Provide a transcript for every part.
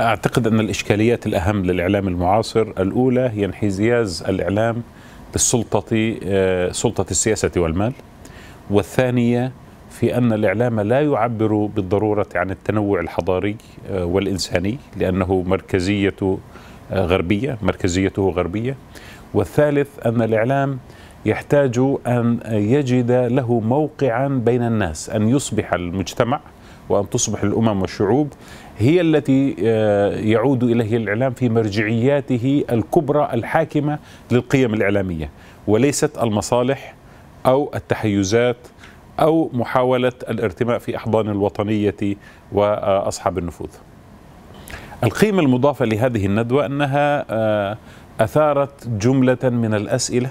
أعتقد أن الإشكاليات الأهم للإعلام المعاصر الأولى هي انحيازياز الإعلام للسلطة آه، سلطة السياسة والمال والثانية في أن الإعلام لا يعبر بالضرورة عن التنوع الحضاري آه، والإنساني لأنه مركزيته غربية مركزيته غربية والثالث أن الإعلام يحتاج أن يجد له موقعا بين الناس أن يصبح المجتمع وأن تصبح الأمم والشعوب هي التي آه، يعود إليه الإعلام في مرجعياته الكبرى الحاكمة للقيم الإعلامية وليست المصالح أو التحيزات أو محاولة الارتماء في أحضان الوطنية وأصحاب النفوذ القيمة المضافة لهذه الندوة أنها آه، أثارت جملة من الأسئلة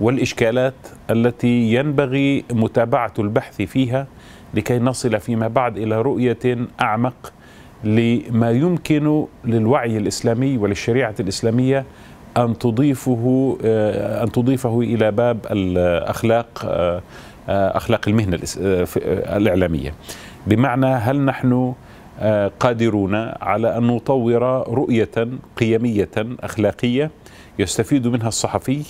والإشكالات التي ينبغي متابعة البحث فيها لكي نصل فيما بعد الى رؤيه اعمق لما يمكن للوعي الاسلامي وللشريعه الاسلاميه ان تضيفه آه، ان تضيفه الى باب الاخلاق آه، آه، اخلاق المهنه الاعلاميه بمعنى هل نحن قادرون على ان نطور رؤيه قيميه اخلاقيه يستفيد منها الصحفي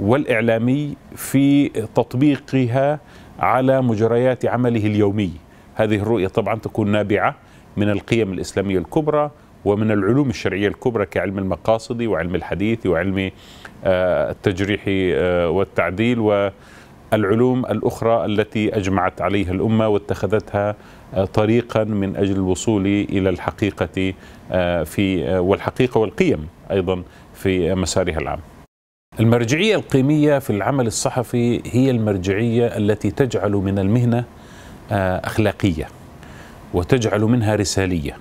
والاعلامي في تطبيقها على مجريات عمله اليومي هذه الرؤية طبعا تكون نابعة من القيم الإسلامية الكبرى ومن العلوم الشرعية الكبرى كعلم المقاصد وعلم الحديث وعلم آه، التجريح آه، والتعديل والعلوم الأخرى التي أجمعت عليها الأمة واتخذتها آه، طريقا من أجل الوصول إلى الحقيقة في والحقيقة والقيم أيضا في مسارها العام المرجعية القيمية في العمل الصحفي هي المرجعية التي تجعل من المهنة آه، أخلاقية وتجعل منها رسالية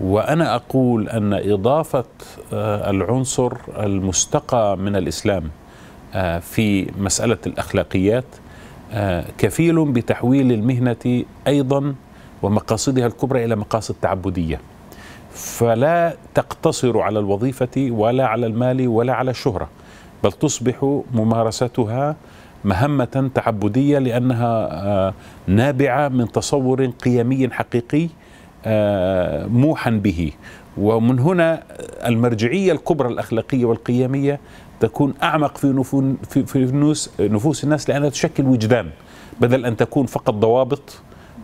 وأنا أقول أن إضافة آه، العنصر المستقى من الإسلام آه، في مسألة الأخلاقيات كفيل بتحويل المهنة أيضا ومقاصدها الكبرى إلى مقاصد تعبدية فلا تقتصر على الوظيفة ولا على المال ولا على الشهرة بل تصبح ممارستها مهمة تعبدية لأنها آه، نابعة من تصور قيمي حقيقي آه، موحا به ومن هنا المرجعية الكبرى الأخلاقية والقيمية تكون أعمق في, في, في نفوس, نفوس الناس لأنها تشكل وجدان بدل أن تكون فقط ضوابط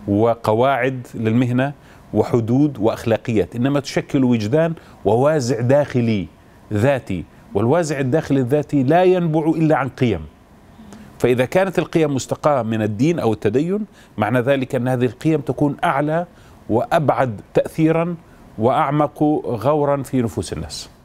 وقواعد للمهنة وحدود وأخلاقيات إنما تشكل وجدان ووازع داخلي ذاتي والوازع الداخلي الذاتي لا ينبع إلا عن قيم فإذا كانت القيم مستقاة من الدين أو التدين معنى ذلك أن هذه القيم تكون أعلى وأبعد تأثيرا وأعمق غورا في نفوس الناس